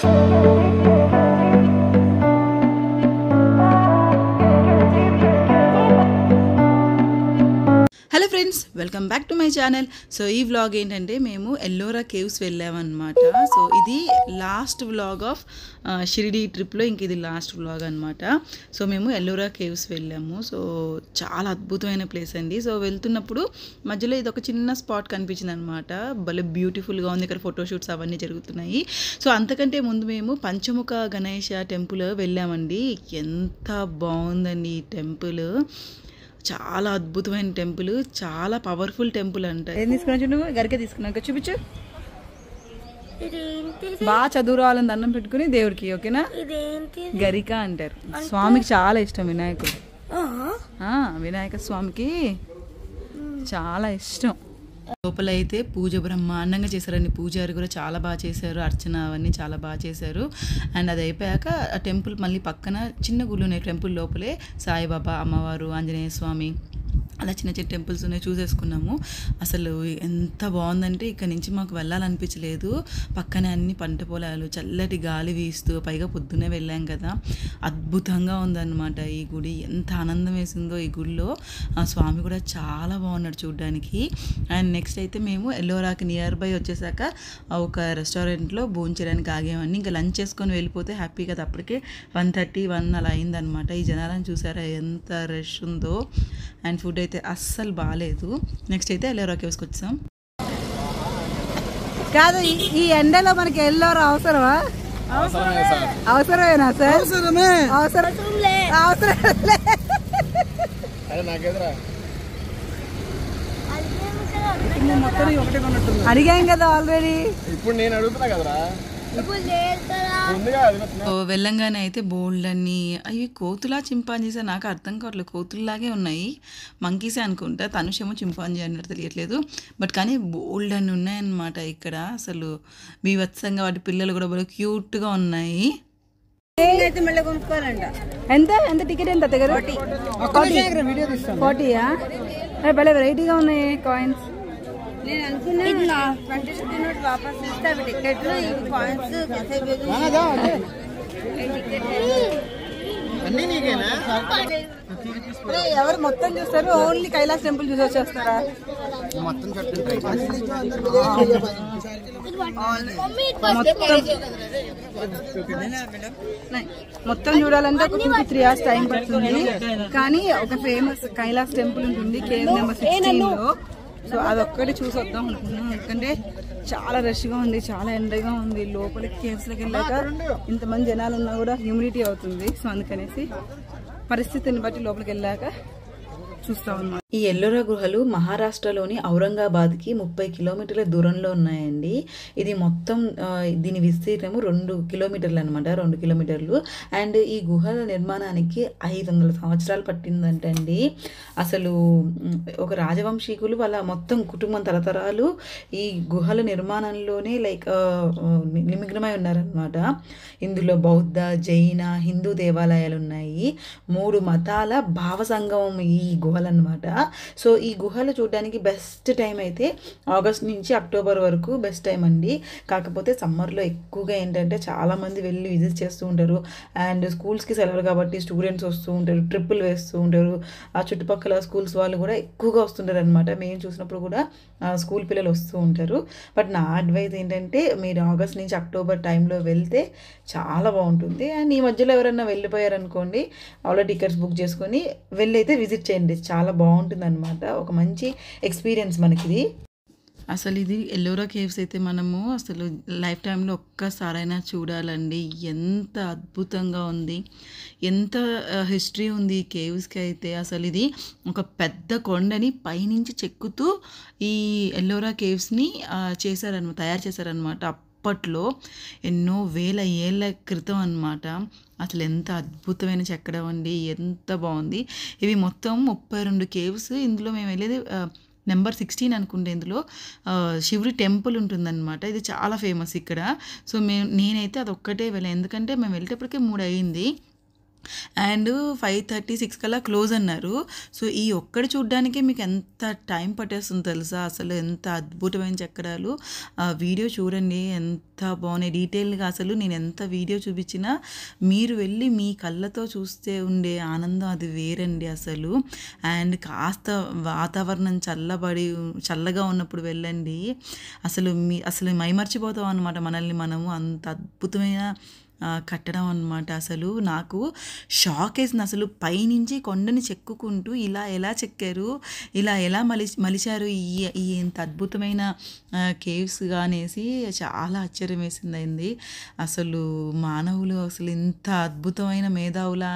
Thank you. Friends welcome back to my channel so ఈ vlog ఏంటంటే మేము Ellora caves వెళ్ళామన్నమాట సో ఇది లాస్ట్ వ్లాగ్ ఆఫ్ షిరిడి ట్రిప్లో ఇంక ఇది లాస్ట్ వ్లాగ్ అనమాట సో మేము ఎల్లోరా కేవ్స్ వెళ్ళాము సో చాలా అద్భుతమైన ప్లేస్ అండి సో వెళ్తున్నప్పుడు మధ్యలో ఇది ఒక చిన్న స్పాట్ కనిపించింది అనమాట భలే బ్యూటిఫుల్గా ఉంది ఇక్కడ ఫోటోషూట్స్ అవన్నీ జరుగుతున్నాయి సో అంతకంటే ముందు మేము పంచముఖ గణేష టెంపుల్ వెళ్ళామండి ఎంత బాగుందండి ఈ టెంపుల్ చాలా అద్భుతమైన టెంపుల్ చాలా పవర్ఫుల్ టెంపుల్ అంట ఏం తీసుకున్నా నువ్వు గరికే తీసుకున్నాక చూపించు బాగా చదువురాలని దండం పెట్టుకుని దేవుడికి ఓకేనా గరిక అంటారు స్వామికి చాలా ఇష్టం వినాయకుడు వినాయక స్వామికి చాలా ఇష్టం లోపల అయితే పూజ బ్రహ్మాండంగా చేశారండి పూజారి కూడా చాలా బాగా చేశారు అర్చన అవన్నీ చాలా బాగా చేశారు అండ్ అది అయిపోయాక టెంపుల్ మళ్ళీ పక్కన చిన్న గుళ్ళు ఉన్నాయి టెంపుల్ లోపలే సాయిబాబా అమ్మవారు ఆంజనేయ స్వామి అలా చిన్న చిన్న టెంపుల్స్ ఉన్నాయి చూసేసుకున్నాము అసలు ఎంత బాగుందంటే ఇక్కడ నుంచి మాకు వెళ్ళాలనిపించలేదు పక్కనే అన్ని పంట పొలాలు చల్లటి గాలి వీస్తూ పైగా పొద్దునే వెళ్ళాం కదా అద్భుతంగా ఉందన్నమాట ఈ గుడి ఎంత ఆనందం వేసిందో ఈ గుడిలో ఆ స్వామి కూడా చాలా బాగున్నాడు చూడడానికి అండ్ నెక్స్ట్ అయితే మేము ఎల్లోరాకి నియర్ బై వచ్చేసాక ఒక రెస్టారెంట్లో భోంచడానికి ఆగేవన్నీ ఇంకా లంచ్ చేసుకొని వెళ్ళిపోతే హ్యాపీ కదా అప్పటికే వన్ థర్టీ వన్ అలా అయిందనమాట ఈ జనాలను చూసారా ఎంత రష్ ఉందో అండ్ ఫుడ్ అయితే అస్సలు బాగాలేదు నెక్స్ట్ అయితే ఎల్లోరా కేవ్స్కి వచ్చాం కాదు ఈ ఎండలో మనకి ఎల్లోరా అవసరమా అవసరమేనా సార్ అవసరమే అవసరం అవసరం అడిగాం కదా ఆల్రెడీ ఇప్పుడు నేను అడుగుతున్నా కదరా వెళ్ళంగానే అయితే బోల్డ్ అని అవి కోతులా చింపాంజీసా నాకు అర్థం కావట్లేదు కోతుల్లాగే ఉన్నాయి మంకీసే అనుకుంటా తనుషేమో చింపాంజీ అన్నట్టు తెలియట్లేదు బట్ కానీ బోల్డ్ అని ఉన్నాయన్నమాట ఇక్కడ అసలు వత్సంగా వాటి పిల్లలు కూడా బాగా క్యూట్గా ఉన్నాయి ఎంత ఎంత టికెట్ ఎంత ఫార్టీయా భలే వెరైటీగా ఉన్నాయి కాయిన్స్ ఎవరు మొత్తం చూస్తారు ఓన్లీ కైలాస్ టెంపుల్ చూసి వచ్చేస్తారా మొత్తం మొత్తం చూడాలంటే ఒక టూ త్రీ అవర్స్ టైం పడుతుంది కానీ ఒక ఫేమస్ కైలాస్ టెంపుల్ ఉంటుంది కేఎం నెంబర్ సిక్స్టీన్ లో సో అదొక్కటి చూసి వద్దాం అనుకుంటున్నాం ఎందుకంటే చాలా రష్గా ఉంది చాలా ఎండగా ఉంది లోపలికి కేవ్స్లోకి వెళ్ళాక ఇంతమంది జనాలు ఉన్నా కూడా హ్యూమిడిటీ అవుతుంది సో అందుకనేసి పరిస్థితిని బట్టి లోపలికి వెళ్ళాక చూస్తాం ఈ ఎల్లోరా గుహలు మహారాష్ట్రలోని ఔరంగాబాద్ కి ముప్పై కిలోమీటర్ల దూరంలో ఉన్నాయండి ఇది మొత్తం దీని విస్తీర్ణము రెండు కిలోమీటర్లు అనమాట రెండు కిలోమీటర్లు అండ్ ఈ గుహల నిర్మాణానికి ఐదు వందల సంవత్సరాలు పట్టిందంటండి అసలు ఒక రాజవంశీకులు వాళ్ళ మొత్తం కుటుంబం తరతరాలు ఈ గుహల నిర్మాణంలోనే లైక్ నిమగ్నమై ఉన్నారనమాట ఇందులో బౌద్ధ జైన హిందూ దేవాలయాలు ఉన్నాయి మూడు మతాల భావ సంగమం ఈ గుహలు అనమాట సో ఈ గుహలు చూడడానికి బెస్ట్ టైం అయితే ఆగస్ట్ నుంచి అక్టోబర్ వరకు బెస్ట్ టైం అండి కాకపోతే సమ్మర్లో ఎక్కువగా ఏంటంటే చాలామంది వెళ్ళి విజిట్ చేస్తూ ఉంటారు అండ్ స్కూల్స్కి సెలవులు కాబట్టి స్టూడెంట్స్ వస్తూ ఉంటారు ట్రిప్పులు వేస్తూ ఉంటారు ఆ చుట్టుపక్కల స్కూల్స్ వాళ్ళు కూడా ఎక్కువగా వస్తుంటారు అనమాట మేము చూసినప్పుడు కూడా స్కూల్ పిల్లలు వస్తూ ఉంటారు బట్ నా అడ్వైజ్ ఏంటంటే మీరు ఆగస్ట్ నుంచి అక్టోబర్ టైంలో వెళ్తే చాలా బాగుంటుంది అండ్ ఈ మధ్యలో ఎవరైనా వెళ్ళిపోయారనుకోండి ఆల్రెడీ టికెట్స్ బుక్ చేసుకొని వెళ్ళైతే విజిట్ చేయండి ప్లేస్ చాలా బాగుంటుంది అనమాట ఒక మంచి ఎక్స్పీరియన్స్ మనకిది అసలు ఇది ఎల్లోరా కేవ్స్ అయితే మనము అసలు లైఫ్ టైంలో ఒక్కసారైనా చూడాలండి ఎంత అద్భుతంగా ఉంది ఎంత హిస్టరీ ఉంది ఈ కేవ్స్కి అయితే అసలు ఇది ఒక పెద్ద కొండని పైనుంచి చెక్కుతూ ఈ ఎల్లోరా కేవ్స్ని చేశారనమాట తయారు చేశారనమాట అప్పట్లో ఎన్నో వేల ఏళ్ళ క్రితం అనమాట అసలు ఎంత అద్భుతమైన చెక్కడం అండి ఎంత బాగుంది ఇవి మొత్తం ముప్పై రెండు కేవ్స్ ఇందులో మేము వెళ్ళేది నెంబర్ సిక్స్టీన్ అనుకుంటే ఇందులో శివుడి టెంపుల్ ఉంటుందన్నమాట ఇది చాలా ఫేమస్ ఇక్కడ సో మేము నేనైతే అది ఒక్కటే వెళ్ళాను ఎందుకంటే మేము వెళ్ళేటప్పటికే మూడు అయ్యింది అండ్ ఫైవ్ థర్టీ సిక్స్ కల్లా క్లోజ్ అన్నారు సో ఈ ఒక్కడి చూడ్డానికి మీకు ఎంత టైం పట్టేస్తుంది తెలుసా అసలు ఎంత అద్భుతమైన చక్రాలు వీడియో చూడండి ఎంత బాగున్నాయి డీటెయిల్గా అసలు నేను ఎంత వీడియో చూపించినా మీరు వెళ్ళి మీ కళ్ళతో చూస్తే ఉండే ఆనందం అది వేరండి అసలు అండ్ కాస్త వాతావరణం చల్లబడి చల్లగా ఉన్నప్పుడు వెళ్ళండి అసలు మీ అసలు మైమర్చిపోతాం అనమాట మనల్ని మనము అంత అద్భుతమైన కట్టడం అనమాట అసలు నాకు షాక్ వేసింది అసలు పైనుంచి కొండని చెక్కుకుంటూ ఇలా ఎలా చెక్కారు ఇలా ఎలా మలి మలిచారు ఈ ఈ ఇంత అద్భుతమైన కేవ్స్ అనేసి చాలా ఆశ్చర్యం వేసింది అసలు మానవులు అసలు ఇంత అద్భుతమైన మేధావులా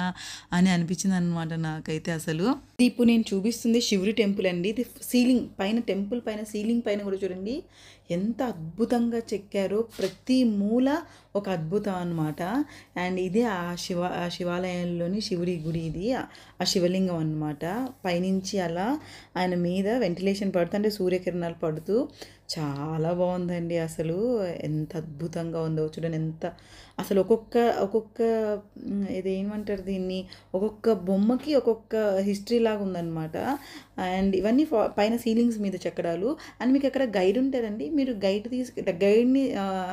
అని అనిపించింది అనమాట నాకైతే అసలు ఇప్పుడు నేను చూపిస్తుంది శివుడి టెంపుల్ అండి ఇది సీలింగ్ పైన టెంపుల్ పైన సీలింగ్ పైన కూడా చూడండి ఎంత అద్భుతంగా చెక్కారో ప్రతి మూల ఒక అద్భుతం అనమాట అండ్ ఇదే ఆ శివ ఆ శివాలయంలోని శివుడి గుడి ఇది ఆ శివలింగం అనమాట పైనుంచి అలా ఆయన మీద వెంటిలేషన్ పడుతూ అంటే సూర్యకిరణాలు పడుతూ చాలా బాగుందండి అసలు ఎంత అద్భుతంగా ఉందో చూడండి ఎంత అసలు ఒక్కొక్క ఒక్కొక్క ఇదేమంటారు దీన్ని ఒక్కొక్క బొమ్మకి ఒక్కొక్క హిస్టరీ లాగా ఉందన్నమాట అండ్ ఇవన్నీ పైన సీలింగ్స్ మీద చెక్కడాలు అండ్ మీకు అక్కడ గైడ్ ఉంటారండి మీరు గైడ్ తీసు గైడ్ని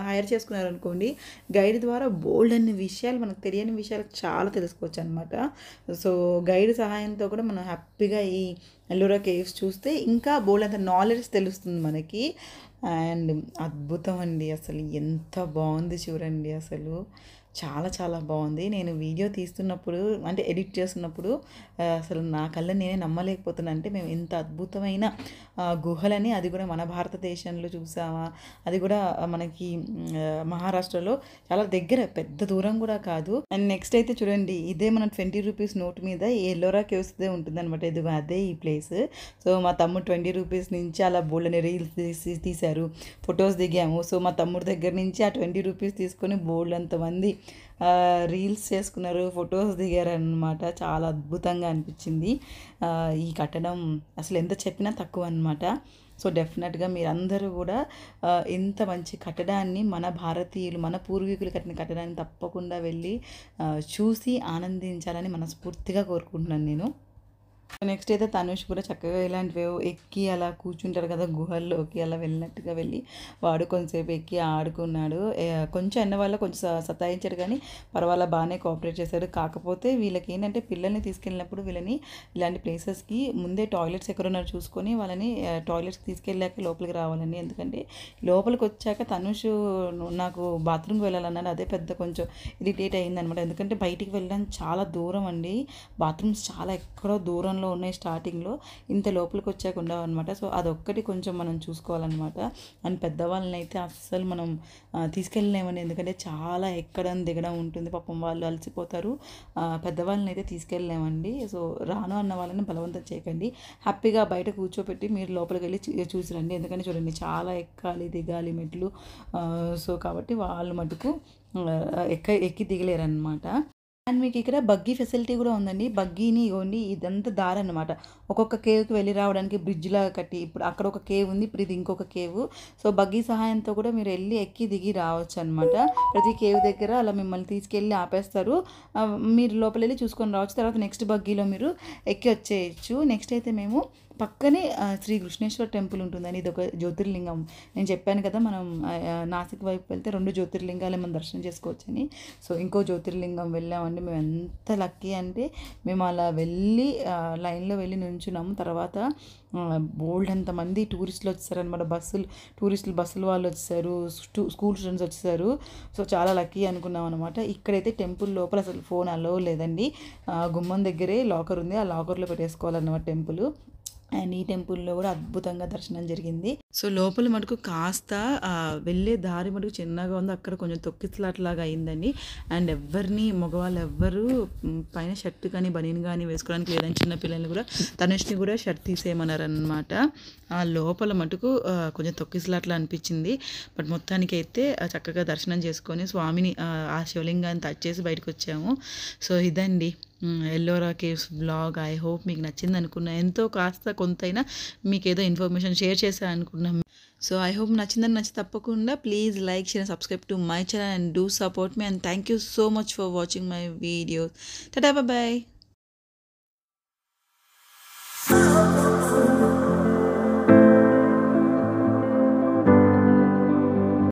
హైర్ చేసుకున్నారనుకోండి గైడ్ ద్వారా బోల్డ్ అన్ని విషయాలు మనకు తెలియని విషయాలు చాలా తెలుసుకోవచ్చు అనమాట సో గైడ్ సహాయంతో కూడా మనం హ్యాపీగా ఈ ఎల్లోరా కేవ్స్ చూస్తే ఇంకా బోల్డ్ అంత నాలెడ్జ్ తెలుస్తుంది మనకి అండ్ అద్భుతం అండి అసలు ఎంత బాగుంది చూడండి అసలు చాలా చాలా బాగుంది నేను వీడియో తీస్తున్నప్పుడు అంటే ఎడిట్ చేస్తున్నప్పుడు అసలు నా కళ్ళని నేనే నమ్మలేకపోతున్నా అంటే మేము ఇంత అద్భుతమైన గుహలని అది కూడా మన భారతదేశంలో చూసామా అది కూడా మనకి మహారాష్ట్రలో చాలా దగ్గర పెద్ద దూరం కూడా కాదు అండ్ నెక్స్ట్ అయితే చూడండి ఇదే మన ట్వంటీ రూపీస్ నోట్ మీద ఎల్లోరా కేవ్స్దే అనమాట ఇదిగో అదే ఈ ప్లేస్ సో మా తమ్ముడు ట్వంటీ రూపీస్ నుంచి అలా బోల్డ్ని రీల్స్ తీసి తీశారు ఫొటోస్ దిగాము సో మా తమ్ముడు దగ్గర నుంచి ఆ ట్వంటీ రూపీస్ తీసుకొని బోల్డ్ అంతమంది రీల్స్ చేసుకున్నారు ఫొటోస్ దిగారనమాట చాలా అద్భుతంగా అనిపించింది ఈ కట్టడం అసలు ఎంత చెప్పినా తక్కువ అనమాట సో డెఫినెట్గా మీరందరూ కూడా ఇంత మంచి కట్టడాన్ని మన భారతీయులు మన పూర్వీకులు కట్టిన కట్టడాన్ని తప్పకుండా వెళ్ళి చూసి ఆనందించాలని మనస్ఫూర్తిగా కోరుకుంటున్నాను నేను నెక్స్ట్ అయితే తనుష్ కూడా చక్కగా ఇలాంటివి ఎక్కి అలా కూర్చుంటారు కదా గుహల్లోకి అలా వెళ్ళినట్టుగా వెళ్ళి వాడు కొంతసేపు ఎక్కి ఆడుకున్నాడు కొంచెం అన్న వాళ్ళ కొంచెం సతాయించాడు కానీ పర్వాలేదు బాగానే కోఆపరేట్ చేశాడు కాకపోతే వీళ్ళకి ఏంటంటే పిల్లల్ని తీసుకెళ్ళినప్పుడు వీళ్ళని ఇలాంటి ప్లేసెస్కి ముందే టాయిలెట్స్ ఎక్కడున్నారు చూసుకొని వాళ్ళని టాయిలెట్స్కి తీసుకెళ్ళాక లోపలికి రావాలని ఎందుకంటే లోపలికి వచ్చాక తనుష్ నాకు బాత్రూమ్కి వెళ్ళాలన్నాడు అదే పెద్ద కొంచెం ఇరిటేట్ అయిందనమాట ఎందుకంటే బయటికి వెళ్ళడానికి చాలా దూరం అండి బాత్రూమ్స్ చాలా ఎక్కడో దూరంలో సీజన్లో ఉన్నాయి స్టార్టింగ్లో ఇంత లోపలికి వచ్చాక ఉండవు అనమాట సో అదొక్కటి కొంచెం మనం చూసుకోవాలన్నమాట అండ్ పెద్దవాళ్ళని అయితే అస్సలు మనం తీసుకెళ్ళలేమని ఎందుకంటే చాలా ఎక్కడం దిగడం ఉంటుంది పాపం వాళ్ళు అలసిపోతారు పెద్దవాళ్ళని అయితే తీసుకెళ్ళలేమండి సో రాను అన్న వాళ్ళని బలవంతం చేయకండి హ్యాపీగా బయట కూర్చోపెట్టి మీరు లోపలికి వెళ్ళి చూసి రండి ఎందుకంటే చూడండి చాలా ఎక్కాలి దిగాలి మెట్లు సో కాబట్టి వాళ్ళు మటుకు ఎక్క ఎక్కి దిగలేరనమాట అండ్ మీకు ఇక్కడ బగ్గీ ఫెసిలిటీ కూడా ఉందండి బగ్గీని ఇవ్వండి ఇదంతా దారి అనమాట ఒక్కొక్క కేవ్కి వెళ్ళి రావడానికి బ్రిడ్జ్ లాగా కట్టి ఇప్పుడు అక్కడ ఒక కేవ్ ఉంది ఇప్పుడు ఇది ఇంకొక కేవ్ సో బగ్గీ సహాయంతో కూడా మీరు వెళ్ళి ఎక్కి దిగి రావచ్చు అనమాట ప్రతి కేవ్ దగ్గర అలా మిమ్మల్ని తీసుకెళ్ళి ఆపేస్తారు మీరు లోపల వెళ్ళి చూసుకొని రావచ్చు తర్వాత నెక్స్ట్ బగ్గీలో మీరు ఎక్కి వచ్చేయచ్చు నెక్స్ట్ అయితే మేము పక్కనే శ్రీ కృష్ణేశ్వర టెంపుల్ ఉంటుందని ఇది ఒక జ్యోతిర్లింగం నేను చెప్పాను కదా మనం నాసిక్ వైపు వెళ్తే రెండు జ్యోతిర్లింగాలు మనం దర్శనం చేసుకోవచ్చని సో ఇంకో జ్యోతిర్లింగం వెళ్ళామండి మేము ఎంత లక్కీ అంటే మేము అలా వెళ్ళి లైన్లో వెళ్ళి నుంచున్నాము తర్వాత బోల్డ్ అంతమంది టూరిస్టులు వచ్చారనమాట బస్సులు టూరిస్టులు బస్సులు వాళ్ళు వచ్చారు స్కూల్ స్టూడెంట్స్ వచ్చారు సో చాలా లక్కీ అనుకున్నాం అనమాట ఇక్కడైతే టెంపుల్ లోపల అసలు ఫోన్ అలో లేదండి గుమ్మం దగ్గరే లాకర్ ఉంది ఆ లాకర్లో పెట్టేసుకోవాలన్నమాట టెంపుల్ అండ్ ఈ టెంపుల్లో కూడా అద్భుతంగా దర్శనం జరిగింది సో లోపల మటుకు కాస్త వెళ్ళే దారి మటుకు చిన్నగా ఉంది అక్కడ కొంచెం తొక్కిసలాట్లాగా అయిందండి అండ్ ఎవరిని మగవాళ్ళు ఎవ్వరు పైన షర్ట్ కానీ బనీన్ కానీ వేసుకోవడానికి లేదని చిన్న పిల్లల్ని కూడా తనుష్ని కూడా షర్ట్ తీసేయమన్నారనమాట ఆ లోపల మటుకు కొంచెం తొక్కిసలాట్లా అనిపించింది బట్ మొత్తానికి అయితే చక్కగా దర్శనం చేసుకొని స్వామిని ఆ శివలింగాన్ని టచ్ చేసి బయటకు వచ్చాము సో ఇదండి Ellora caves blog I hope మీకు నచ్చింది అనుకున్నా ఎంతో కాస్త కొంతైనా మీకు ఏదో ఇన్ఫర్మేషన్ షేర్ చేశాను అనుకున్నాం సో ఐ హోప్ నచ్చిందని నచ్చి తప్పకుండా please like share subscribe to my channel and do support మీ and thank you so much for watching my videos tata bye